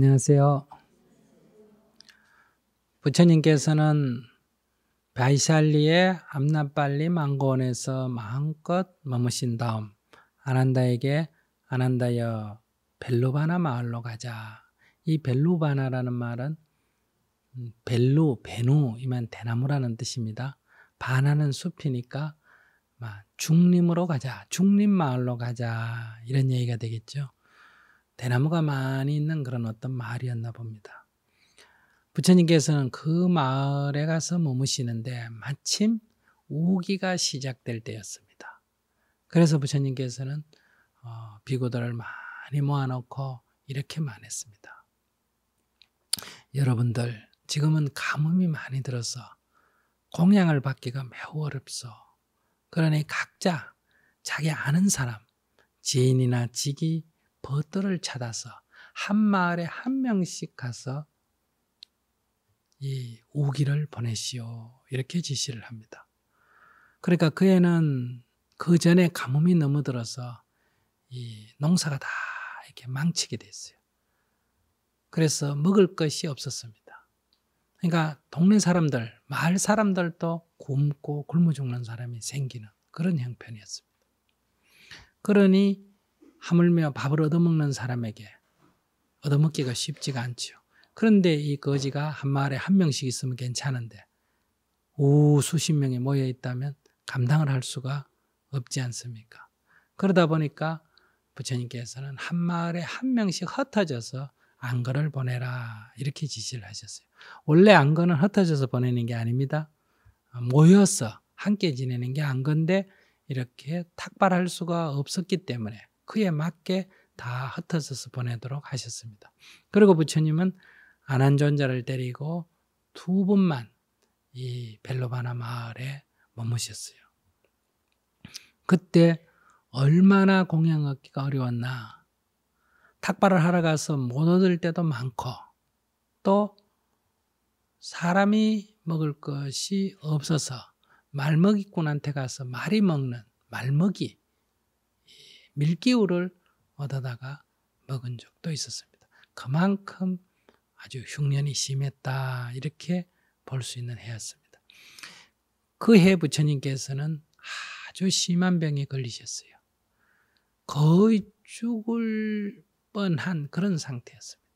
안녕하세요. 부처님께서는 바이샬리의 암나빨리 망고원에서 마음껏 머무신 다음 아난다에게 아난다여 벨루바나 마을로 가자. 이 벨루바나라는 말은 벨루, 베누 이만 대나무라는 뜻입니다. 바나는 숲이니까 중림으로 가자, 중림 마을로 가자 이런 얘기가 되겠죠. 대나무가 많이 있는 그런 어떤 마을이었나 봅니다. 부처님께서는 그 마을에 가서 머무시는데 마침 우기가 시작될 때였습니다. 그래서 부처님께서는 어, 비구들을 많이 모아놓고 이렇게 말했습니다. 여러분들 지금은 가뭄이 많이 들어서 공양을 받기가 매우 어렵소. 그러니 각자 자기 아는 사람, 지인이나 직이 버터를 찾아서 한 마을에 한 명씩 가서 이 오기를 보내시오. 이렇게 지시를 합니다. 그러니까 그 애는 그 전에 가뭄이 넘어들어서 이 농사가 다 이렇게 망치게 됐어요. 그래서 먹을 것이 없었습니다. 그러니까 동네 사람들, 마을 사람들도 굶고 굶어 죽는 사람이 생기는 그런 형편이었습니다. 그러니 하물며 밥을 얻어먹는 사람에게 얻어먹기가 쉽지가 않죠 그런데 이 거지가 한 마을에 한 명씩 있으면 괜찮은데 오 수십 명이 모여 있다면 감당을 할 수가 없지 않습니까? 그러다 보니까 부처님께서는 한 마을에 한 명씩 흩어져서 안거를 보내라 이렇게 지시를 하셨어요. 원래 안거는 흩어져서 보내는 게 아닙니다. 모여서 함께 지내는 게 안건데 이렇게 탁발할 수가 없었기 때문에 그에 맞게 다 흩어져서 보내도록 하셨습니다. 그리고 부처님은 안한존자를 데리고 두 분만 이 벨로바나 마을에 머무셨어요. 그때 얼마나 공양 얻기가 어려웠나. 탁발을 하러 가서 못 얻을 때도 많고 또 사람이 먹을 것이 없어서 말먹이꾼한테 가서 말이 먹는 말먹이 밀기우를 얻어다가 먹은 적도 있었습니다. 그만큼 아주 흉년이 심했다 이렇게 볼 수 있는 해였습니다. 그 해 부처님께서는 아주 심한 병에 걸리셨어요. 거의 죽을 뻔한 그런 상태였습니다.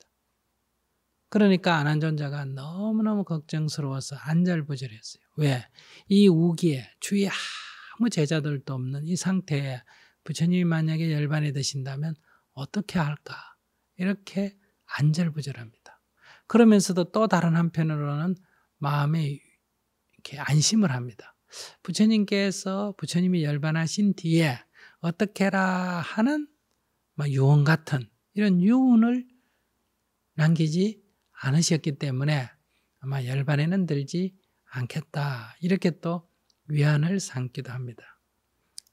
그러니까 안한존자가 너무너무 걱정스러워서 안절부절했어요. 왜? 이 우기에 주위 아무 제자들도 없는 이 상태에 부처님이 만약에 열반이 되신다면 어떻게 할까? 이렇게 안절부절합니다. 그러면서도 또 다른 한편으로는 마음에 이렇게 안심을 합니다. 부처님께서 부처님이 열반하신 뒤에 어떻게라 하는 뭐 유언 같은 이런 유언을 남기지 않으셨기 때문에 아마 열반에는 들지 않겠다. 이렇게 또 위안을 삼기도 합니다.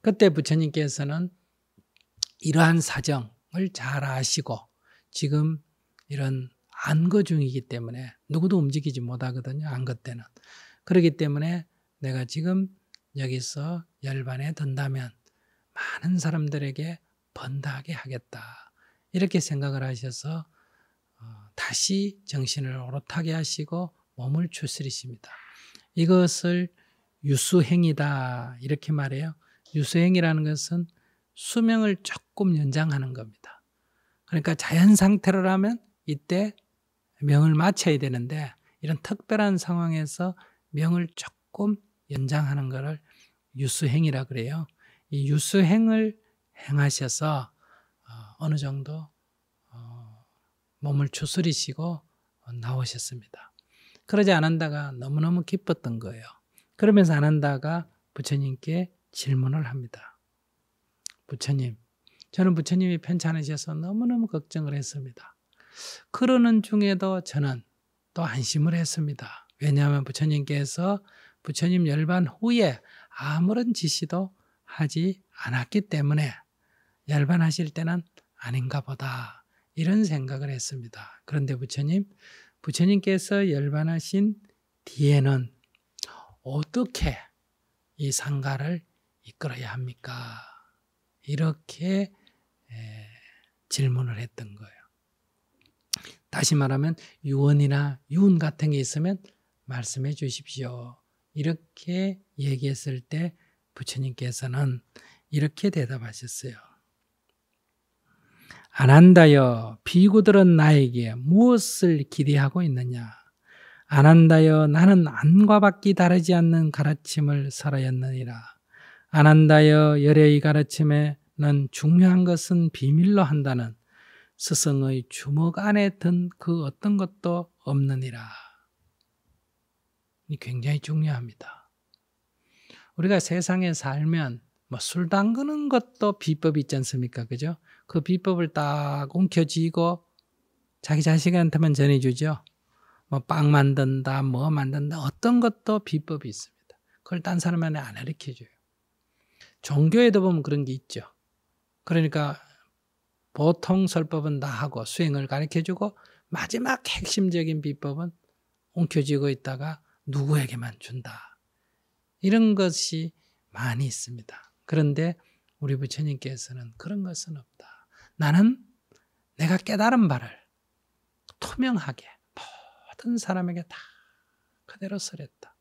그때 부처님께서는 이러한 사정을 잘 아시고 지금 이런 안거 중이기 때문에 누구도 움직이지 못하거든요. 안거 때는. 그렇기 때문에 내가 지금 여기서 열반에 든다면 많은 사람들에게 번다하게 하겠다. 이렇게 생각을 하셔서 어, 다시 정신을 오롯하게 하시고 몸을 추스리십니다. 이것을 유수행이다 이렇게 말해요. 유수행이라는 것은 수명을 조금 연장하는 겁니다. 그러니까 자연 상태로라면 이때 명을 마쳐야 되는데 이런 특별한 상황에서 명을 조금 연장하는 것을 유수행이라 그래요. 이 유수행을 행하셔서 어, 어느 정도 어, 몸을 추스리시고 나오셨습니다. 그러지 않은다가 너무너무 기뻤던 거예요. 그러면서 안한다가 부처님께 질문을 합니다. 부처님, 저는 부처님이 편찮으셔서 너무너무 걱정을 했습니다. 그러는 중에도 저는 또 안심을 했습니다. 왜냐하면 부처님께서 부처님 열반 후에 아무런 지시도 하지 않았기 때문에 열반하실 때는 아닌가 보다. 이런 생각을 했습니다. 그런데 부처님, 부처님께서 열반하신 뒤에는 어떻게 이 상가를 이끌어야 합니까? 이렇게 질문을 했던 거예요. 다시 말하면 유언이나 유언 같은 게 있으면 말씀해 주십시오. 이렇게 얘기했을 때 부처님께서는 이렇게 대답하셨어요. 안한다여 비구들은 나에게 무엇을 기대하고 있느냐? 안한다여 나는 안과 밖이 다르지 않는 가르침을 설하였느니라. 아난다여 열의 가르침에는 중요한 것은 비밀로 한다는 스승의 주먹 안에 든 그 어떤 것도 없느니라. 굉장히 중요합니다. 우리가 세상에 살면 뭐술 담그는 것도 비법이 있지 않습니까? 그죠? 그 비법을 딱 움켜쥐고 자기 자식한테만 전해주죠. 뭐 빵 만든다, 뭐 만든다, 어떤 것도 비법이 있습니다. 그걸 딴 사람한테 안 가르쳐줘요. 종교에도 보면 그런 게 있죠. 그러니까 보통 설법은 나하고 수행을 가르쳐주고 마지막 핵심적인 비법은 엉켜지고 있다가 누구에게만 준다. 이런 것이 많이 있습니다. 그런데 우리 부처님께서는 그런 것은 없다. 나는 내가 깨달은 바를 투명하게 모든 사람에게 다 그대로 설했다.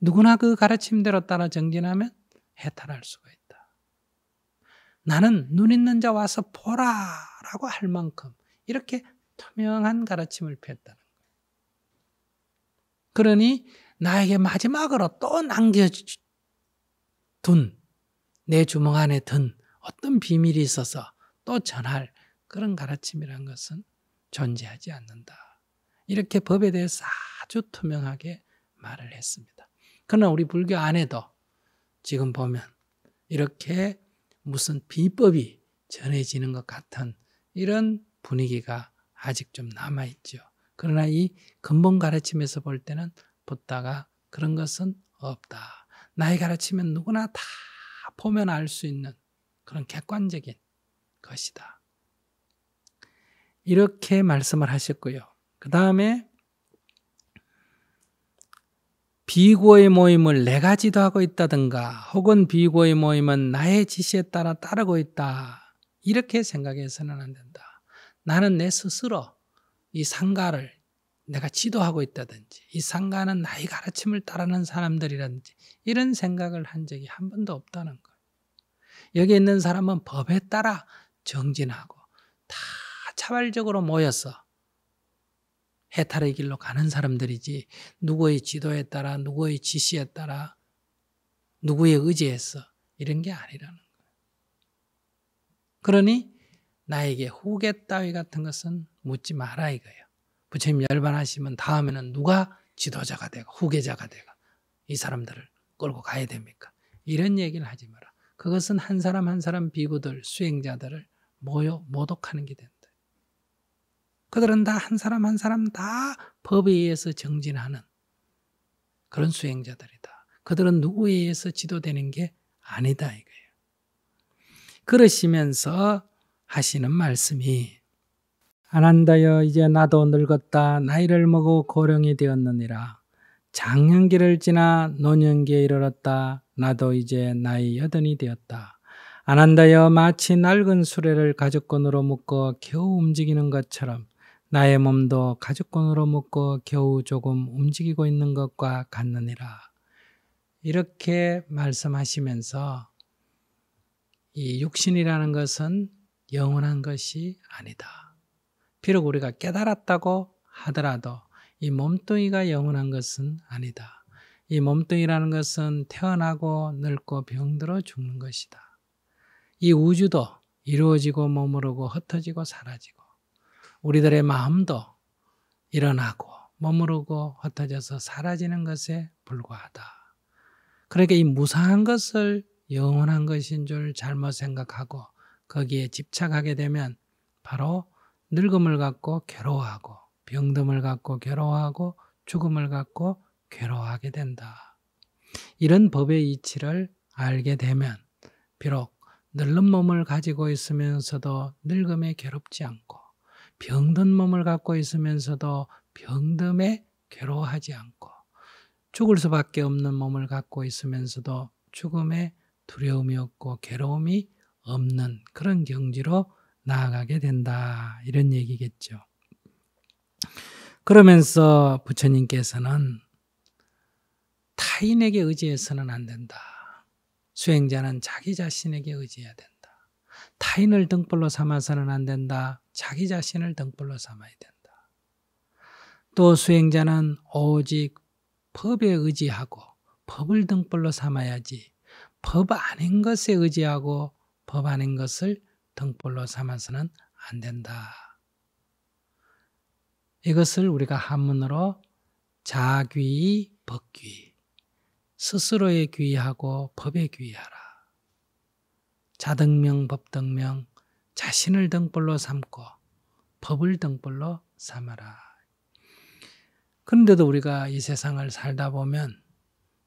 누구나 그 가르침대로 따라 정진하면 해탈할 수가 있다. 나는 눈 있는 자 와서 보라! 라고 할 만큼 이렇게 투명한 가르침을 폈다는 거예요. 그러니 나에게 마지막으로 또 남겨둔 내 주먹 안에 든 어떤 비밀이 있어서 또 전할 그런 가르침이란 것은 존재하지 않는다. 이렇게 법에 대해서 아주 투명하게 말을 했습니다. 그러나 우리 불교 안에도 지금 보면 이렇게 무슨 비법이 전해지는 것 같은 이런 분위기가 아직 좀 남아있죠. 그러나 이 근본 가르침에서 볼 때는 붙다가 그런 것은 없다. 나의 가르침은 누구나 다 보면 알 수 있는 그런 객관적인 것이다. 이렇게 말씀을 하셨고요. 그 다음에 비고의 모임을 내가 지도하고 있다든가 혹은 비고의 모임은 나의 지시에 따라 따르고 있다. 이렇게 생각해서는 안 된다. 나는 내 스스로 이 상가를 내가 지도하고 있다든지 이 상가는 나의 가르침을 따르는 사람들이라든지 이런 생각을 한 적이 한 번도 없다는 거예요. 여기 있는 사람은 법에 따라 정진하고 다자발적으로 모여서 해탈의 길로 가는 사람들이지 누구의 지도에 따라 누구의 지시에 따라 누구의 의지에서 이런 게 아니라는 거예요. 그러니 나에게 후계 따위 같은 것은 묻지 마라 이거예요. 부처님 열반하시면 다음에는 누가 지도자가 되고 후계자가 되고 이 사람들을 끌고 가야 됩니까? 이런 얘기를 하지 마라. 그것은 한 사람 한 사람 비구들 수행자들을 모여 모독하는 게 된다. 그들은 다 한 사람 한 사람 다 법에 의해서 정진하는 그런 수행자들이다. 그들은 누구에 의해서 지도되는 게 아니다 이거예요. 그러시면서 하시는 말씀이 아난다여 이제 나도 늙었다 나이를 먹어 고령이 되었느니라 장년기를 지나 노년기에 이르렀다 나도 이제 나이 여든이 되었다 아난다여 마치 낡은 수레를 가죽끈으로 묶어 겨우 움직이는 것처럼 나의 몸도 가죽끈으로 묶어 겨우 조금 움직이고 있는 것과 같느니라. 이렇게 말씀하시면서 이 육신이라는 것은 영원한 것이 아니다. 비록 우리가 깨달았다고 하더라도 이 몸뚱이가 영원한 것은 아니다. 이 몸뚱이라는 것은 태어나고 늙고 병들어 죽는 것이다. 이 우주도 이루어지고 머무르고 흩어지고 사라지고 우리들의 마음도 일어나고 머무르고 흩어져서 사라지는 것에 불과하다. 그러니까 이 무사한 것을 영원한 것인 줄 잘못 생각하고 거기에 집착하게 되면 바로 늙음을 갖고 괴로워하고 병듦을 갖고 괴로워하고 죽음을 갖고 괴로워하게 된다. 이런 법의 이치를 알게 되면 비록 늙은 몸을 가지고 있으면서도 늙음에 괴롭지 않고 병든 몸을 갖고 있으면서도 병듦에 괴로워하지 않고 죽을 수밖에 없는 몸을 갖고 있으면서도 죽음에 두려움이 없고 괴로움이 없는 그런 경지로 나아가게 된다. 이런 얘기겠죠. 그러면서 부처님께서는 타인에게 의지해서는 안 된다. 수행자는 자기 자신에게 의지해야 된다. 타인을 등불로 삼아서는 안 된다. 자기 자신을 등불로 삼아야 된다. 또 수행자는 오직 법에 의지하고 법을 등불로 삼아야지 법 아닌 것에 의지하고 법 아닌 것을 등불로 삼아서는 안 된다. 이것을 우리가 한문으로 자귀, 법귀, 스스로의 귀하고 법에 귀하라. 자등명 법등명 자신을 등불로 삼고 법을 등불로 삼아라. 그런데도 우리가 이 세상을 살다 보면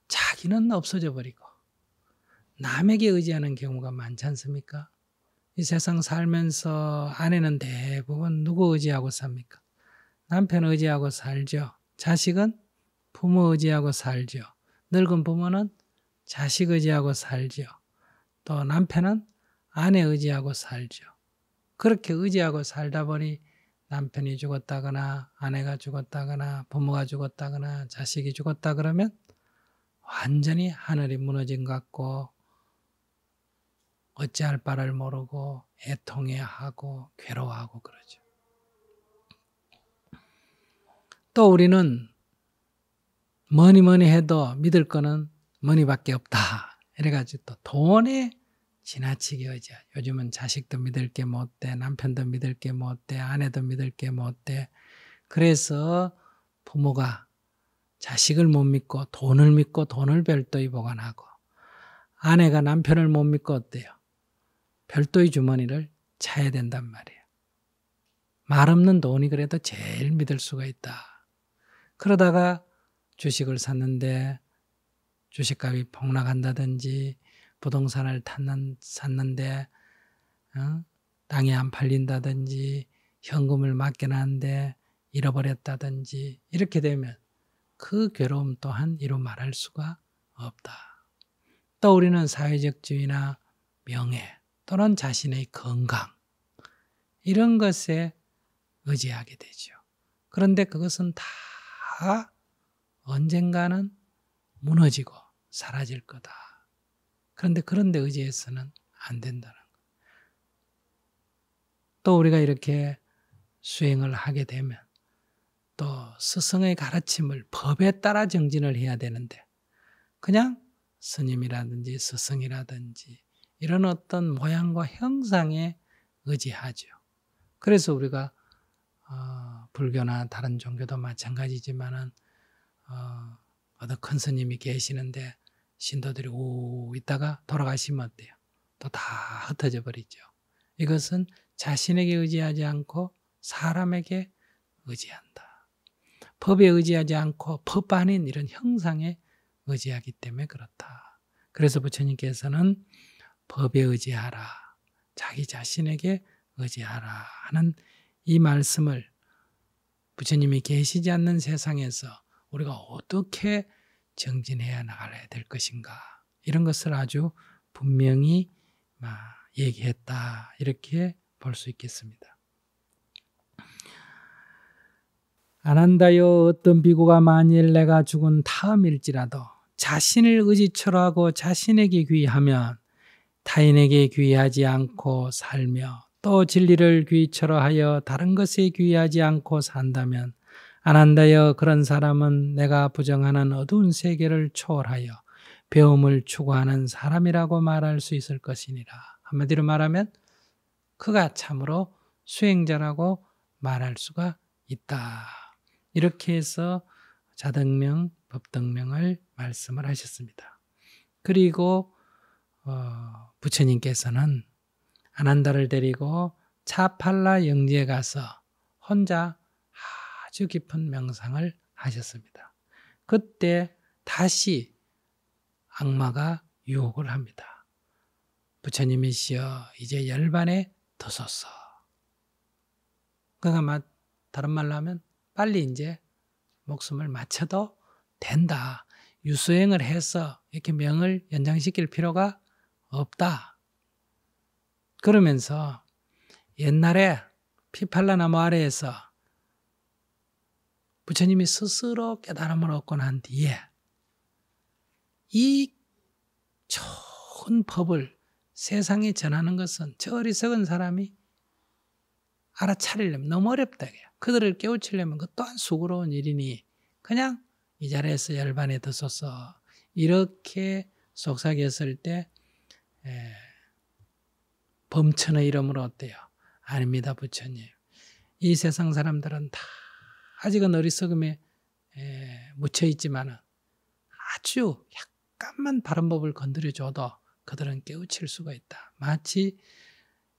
자기는 없어져 버리고 남에게 의지하는 경우가 많지 않습니까? 이 세상 살면서 아내는 대부분 누구 의지하고 삽니까? 남편 의지하고 살죠. 자식은 부모 의지하고 살죠. 늙은 부모는 자식 의지하고 살죠. 또 남편은 아내 의지하고 살죠. 그렇게 의지하고 살다 보니 남편이 죽었다거나 아내가 죽었다거나 부모가 죽었다거나 자식이 죽었다 그러면 완전히 하늘이 무너진 것 같고 어찌할 바를 모르고 애통해하고 괴로워하고 그러죠. 또 우리는 뭐니 뭐니 해도 믿을 거는 뭐니밖에 없다. 여러 가지 또 돈에 지나치게 의지하 요즘은 자식도 믿을 게 못돼, 뭐 남편도 믿을 게 못돼, 뭐 아내도 믿을 게 못돼. 뭐 그래서 부모가 자식을 못 믿고 돈을 믿고 돈을 별도의 보관하고 아내가 남편을 못 믿고 어때요? 별도의 주머니를 차야 된단 말이에요. 말 없는 돈이 그래도 제일 믿을 수가 있다. 그러다가 주식을 샀는데 주식값이 폭락한다든지 부동산을 탔는, 샀는데 어? 땅이 안 팔린다든지 현금을 맡겨놨는데 잃어버렸다든지 이렇게 되면 그 괴로움 또한 이루 말할 수가 없다. 또 우리는 사회적 지위나 명예 또는 자신의 건강 이런 것에 의지하게 되죠. 그런데 그것은 다 언젠가는 무너지고 사라질 거다. 그런데 그런 데 의지해서는 안 된다는 거. 또 우리가 이렇게 수행을 하게 되면 또 스승의 가르침을 법에 따라 정진을 해야 되는데 그냥 스님이라든지 스승이라든지 이런 어떤 모양과 형상에 의지하죠. 그래서 우리가 어, 불교나 다른 종교도 마찬가지지만은 어, 어떤 큰 스님이 계시는데 신도들이 오 있다가 돌아가시면 어때요? 또 다 흩어져 버리죠. 이것은 자신에게 의지하지 않고 사람에게 의지한다. 법에 의지하지 않고 법 아닌 이런 형상에 의지하기 때문에 그렇다. 그래서 부처님께서는 법에 의지하라. 자기 자신에게 의지하라 하는 이 말씀을 부처님이 계시지 않는 세상에서 우리가 어떻게 정진해야 나가야 될 것인가 이런 것을 아주 분명히 얘기했다 이렇게 볼 수 있겠습니다. 안 한다여 어떤 비구가 만일 내가 죽은 다음일지라도 자신을 의지처로 하고 자신에게 귀하면 타인에게 귀하지 않고 살며 또 진리를 귀처로 하여 다른 것에 귀하지 않고 산다면 아난다여 그런 사람은 내가 부정하는 어두운 세계를 초월하여 배움을 추구하는 사람이라고 말할 수 있을 것이니라. 한마디로 말하면 그가 참으로 수행자라고 말할 수가 있다. 이렇게 해서 자등명, 법등명을 말씀을 하셨습니다. 그리고 어, 부처님께서는 아난다를 데리고 차팔라 영지에 가서 혼자 아주 깊은 명상을 하셨습니다. 그때 다시 악마가 유혹을 합니다. 부처님이시여 이제 열반에 드소서. 그러니까 다른 말로 하면 빨리 이제 목숨을 마쳐도 된다. 유수행을 해서 이렇게 명을 연장시킬 필요가 없다. 그러면서 옛날에 피팔라 나무 아래에서 부처님이 스스로 깨달음을 얻고 난 뒤에 이 좋은 법을 세상에 전하는 것은 저 어리석은 사람이 알아차리려면 너무 어렵다. 그들을 깨우치려면 그 또한 수고로운 일이니 그냥 이 자리에서 열반에 드소서 이렇게 속삭였을 때 에, 범천의 이름으로 어때요? 아닙니다 부처님. 이 세상 사람들은 다 아직은 어리석음에 묻혀 있지만 아주 약간만 바른 법을 건드려 줘도 그들은 깨우칠 수가 있다. 마치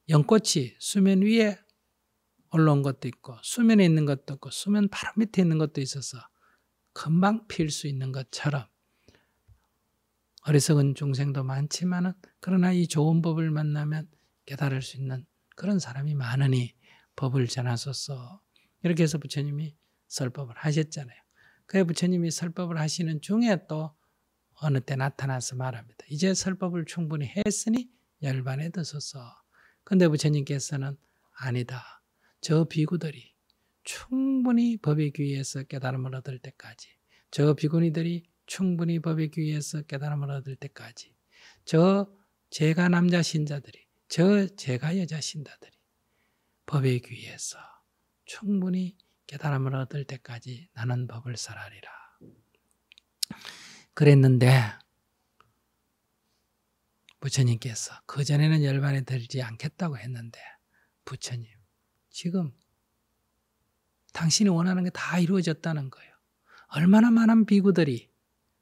연꽃이 수면 위에 올라온 것도 있고 수면에 있는 것도 있고 수면 바로 밑에 있는 것도 있어서 금방 피울 수 있는 것처럼 어리석은 중생도 많지만 그러나 이 좋은 법을 만나면 깨달을 수 있는 그런 사람이 많으니 법을 전하소서 이렇게 해서 부처님이 설법을 하셨잖아요. 그래 부처님이 설법을 하시는 중에 또 어느 때 나타나서 말합니다. 이제 설법을 충분히 했으니 열반에 드소서. 근데 부처님께서는 아니다. 저 비구들이 충분히 법의 귀에서 깨달음을 얻을 때까지 저 비구니들이 충분히 법의 귀에서 깨달음을 얻을 때까지 저 제가 남자 신자들이 저 제가 여자 신자들이 법의 귀에서 충분히 깨달음을 얻을 때까지 나는 법을 설하리라. 그랬는데 부처님께서 그전에는 열반에 들지 않겠다고 했는데 부처님 지금 당신이 원하는 게 다 이루어졌다는 거예요. 얼마나 많은 비구들이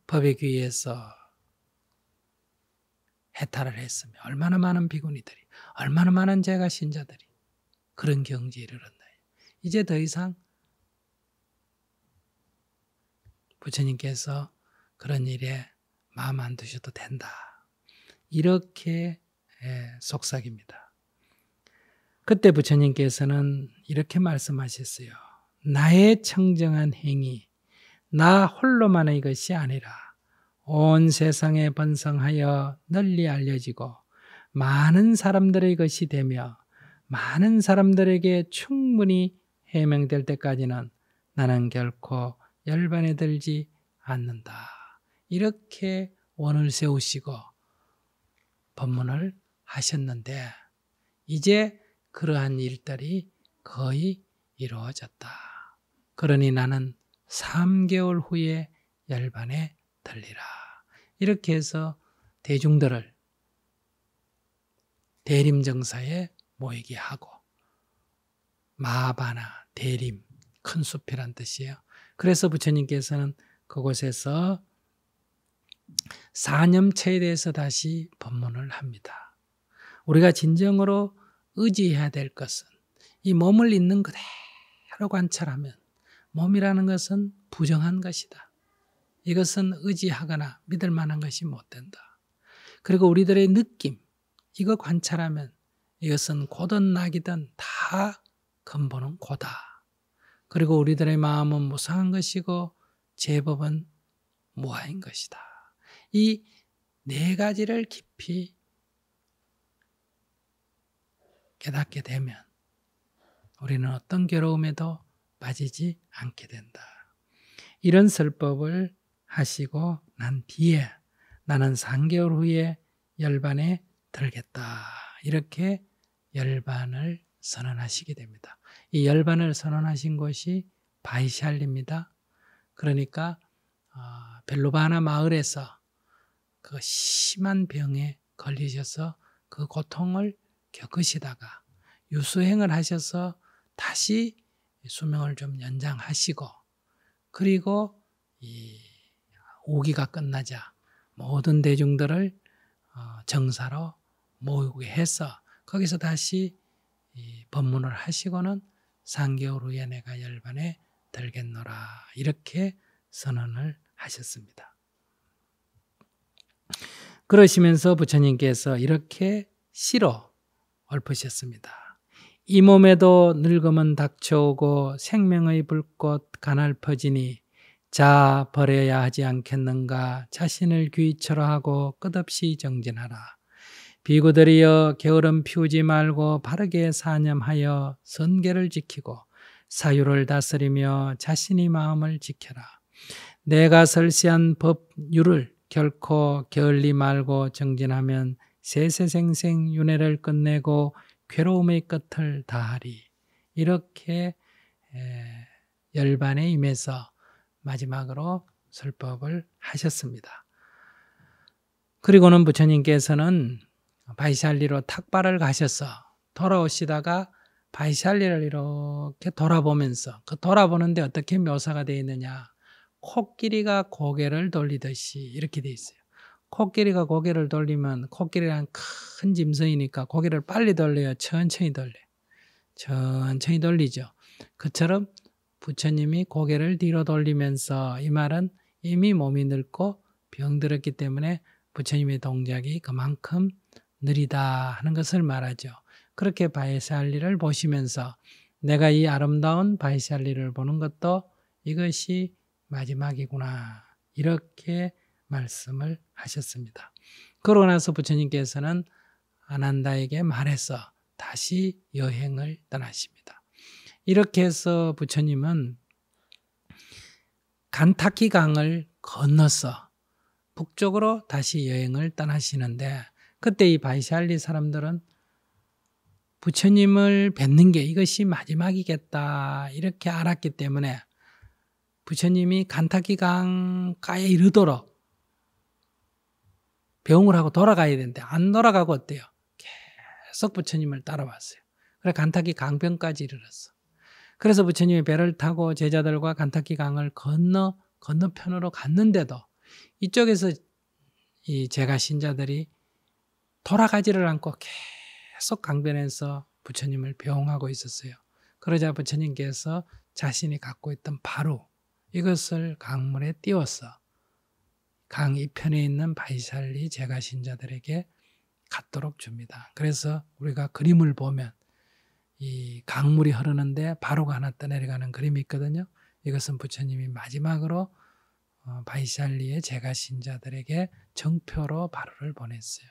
법에 귀해서 해탈을 했으며 얼마나 많은 비구니들이 얼마나 많은 제가 신자들이 그런 경지에 이르렀나요. 이제 더 이상 부처님께서 그런 일에 마음 안드셔도 된다. 이렇게 예, 속삭입니다. 그때 부처님께서는 이렇게 말씀하셨어요. 나의 청정한 행위, 나 홀로만의 것이 아니라 온 세상에 번성하여 널리 알려지고 많은 사람들의 것이 되며 많은 사람들에게 충분히 해명될 때까지는 나는 결코 열반에 들지 않는다. 이렇게 원을 세우시고 법문을 하셨는데 이제 그러한 일들이 거의 이루어졌다. 그러니 나는 3개월 후에 열반에 들리라. 이렇게 해서 대중들을 대림정사에 모이게 하고 마바나 대림 큰 숲이란 뜻이에요. 그래서 부처님께서는 그곳에서 사념체에 대해서 다시 법문을 합니다. 우리가 진정으로 의지해야 될 것은 이 몸을 있는 그대로 관찰하면 몸이라는 것은 부정한 것이다. 이것은 의지하거나 믿을 만한 것이 못 된다. 그리고 우리들의 느낌, 이거 관찰하면 이것은 고든 낙이든 다 근본은 고다. 그리고 우리들의 마음은 무상한 것이고 제법은 무아인 것이다. 이 네 가지를 깊이 깨닫게 되면 우리는 어떤 괴로움에도 빠지지 않게 된다. 이런 설법을 하시고 난 뒤에 나는 3개월 후에 열반에 들겠다. 이렇게 열반을 선언하시게 됩니다. 이 열반을 선언하신 것이 바이샬입니다. 그러니까 아, 벨로바나 마을에서 그 심한 병에 걸리셔서 그 고통을 겪으시다가 유수행을 하셔서 다시 수명을 좀 연장하시고 그리고 이 오기가 끝나자 모든 대중들을 어, 정사로 모으게 해서 거기서 다시 이 법문을 하시고는 3개월 후에 내가 열반에 들겠노라 이렇게 선언을 하셨습니다. 그러시면서 부처님께서 이렇게 실어 엎으셨습니다. 이 몸에도 늙음은 닥쳐오고 생명의 불꽃 가날 퍼지니 자 버려야 하지 않겠는가 자신을 귀처로 하고 끝없이 정진하라. 비구들이여 게으름 피우지 말고 바르게 사념하여 선계를 지키고 사유를 다스리며 자신이 마음을 지켜라. 내가 설시한 법률을 결코 게을리 말고 정진하면 세세생생 윤회를 끝내고 괴로움의 끝을 다하리. 이렇게 열반에 임해서 마지막으로 설법을 하셨습니다. 그리고는 부처님께서는 바이샬리로 탁발을 가셔서 돌아오시다가 바이샬리를 이렇게 돌아보면서 그 돌아보는데 어떻게 묘사가 되어 있느냐. 코끼리가 고개를 돌리듯이 이렇게 되어 있어요. 코끼리가 고개를 돌리면 코끼리란 큰 짐승이니까 고개를 빨리 돌려요. 천천히 돌려요. 천천히 돌리죠. 그처럼 부처님이 고개를 뒤로 돌리면서 이 말은 이미 몸이 늙고 병들었기 때문에 부처님의 동작이 그만큼 느리다 하는 것을 말하죠. 그렇게 바이샬리를 보시면서 내가 이 아름다운 바이샬리를 보는 것도 이것이 마지막이구나. 이렇게 말씀을 하셨습니다. 그러고 나서 부처님께서는 아난다에게 말해서 다시 여행을 떠나십니다. 이렇게 해서 부처님은 간타키 강을 건너서 북쪽으로 다시 여행을 떠나시는데 그때 이 바이샬리 사람들은 부처님을 뵙는 게 이것이 마지막이겠다 이렇게 알았기 때문에 부처님이 간타기강가에 이르도록 병을 하고 돌아가야 되는데 안 돌아가고 어때요? 계속 부처님을 따라왔어요. 그래 간타기 강변까지 이르렀어. 그래서 부처님이 배를 타고 제자들과 간타기 강을 건너 건너편으로 갔는데도 이쪽에서 이 제가 신자들이 돌아가지를 않고 계속 강변에서 부처님을 배웅하고 있었어요. 그러자 부처님께서 자신이 갖고 있던 바로 이것을 강물에 띄워서 강 이편에 있는 바이살리 제가 신자들에게 갖도록 줍니다. 그래서 우리가 그림을 보면 이 강물이 흐르는데 바로가 하나 떠내려가는 그림이 있거든요. 이것은 부처님이 마지막으로 어, 바이샬리의 제가 신자들에게 정표로 바로를 보냈어요.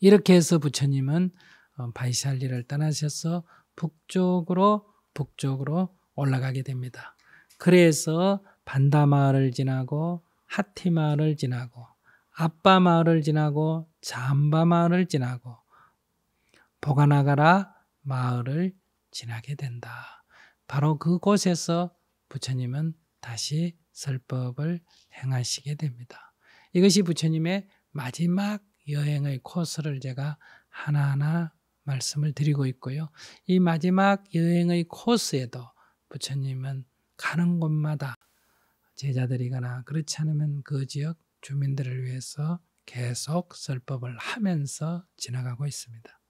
이렇게 해서 부처님은 어, 바이샬리를 떠나셔서 북쪽으로 북쪽으로 올라가게 됩니다. 그래서 반다마을 지나고 하티마을 지나고 아빠마을 지나고 잠바마을 지나고 보가나가라 마을을 지나게 된다. 바로 그곳에서 부처님은 다시 설법을 행하시게 됩니다. 이것이 부처님의 마지막 여행의 코스를 제가 하나하나 말씀을 드리고 있고요. 이 마지막 여행의 코스에도 부처님은 가는 곳마다 제자들이거나 그렇지 않으면 그 지역 주민들을 위해서 계속 설법을 하면서 지나가고 있습니다.